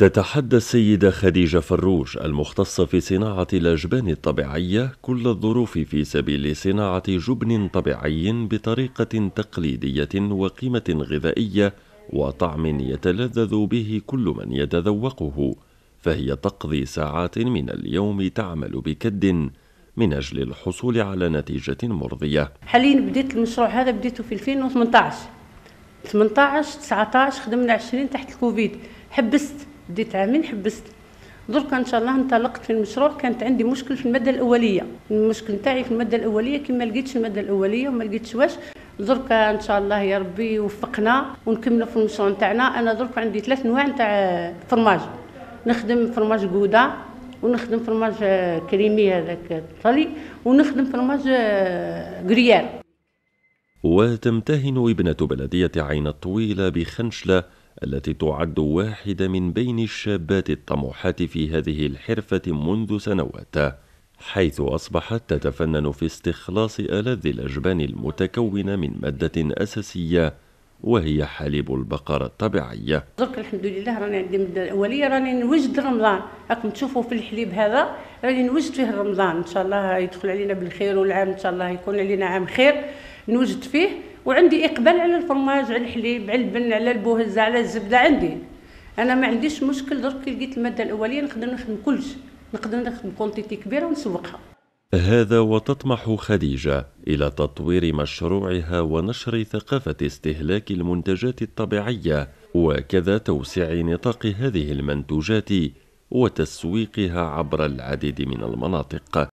تتحدى السيدة خديجة فروج المختصة في صناعة الأجبان الطبيعية كل الظروف في سبيل صناعة جبن طبيعي بطريقة تقليدية وقيمة غذائية وطعم يتلذذ به كل من يتذوقه فهي تقضي ساعات من اليوم تعمل بكد من أجل الحصول على نتيجة مرضية حاليا بديت المشروع هذا بديته في 2018 18 19 خدمنا 20 تحت الكوفيد حبست ديت عامين حبست درك ان شاء الله انطلقت في المشروع كانت عندي مشكل في الماده الاوليه المشكل نتاعي في الماده الاوليه كي ما لقيتش الماده الاوليه وما لقيتش واش درك ان شاء الله يا ربي وفقنا ونكملوا في المشروع نتاعنا انا درك عندي ثلاث انواع نتاع فرماج نخدم فرماج قوده ونخدم فرماج كريمي هذاك الطلي ونخدم فرماج غريير وتمتهن ابنة بلدية عين الطويلة بخنشلة التي تعد واحدة من بين الشابات الطموحات في هذه الحرفة منذ سنوات حيث أصبحت تتفنن في استخلاص ألذ الأجبان المتكونة من مادة أساسية وهي حليب البقرة الطبيعية درك الحمد لله راني عندي مادة أولية راني نوجد رمضان راكم تشوفوا في الحليب هذا راني نوجد فيه رمضان إن شاء الله يدخل علينا بالخير والعام إن شاء الله يكون علينا عام خير نوجد فيه وعندي اقبال على الفرماج على الحليب على البن على البوهزه على الزبده عندي انا ما عنديش مشكل درك كي لقيت الماده الاوليه نقدر نخدم كلش نقدر نخدم كونتيتي كبيره ونسوقها هذا وتطمح خديجة إلى تطوير مشروعها ونشر ثقافة استهلاك المنتجات الطبيعية وكذا توسيع نطاق هذه المنتوجات وتسويقها عبر العديد من المناطق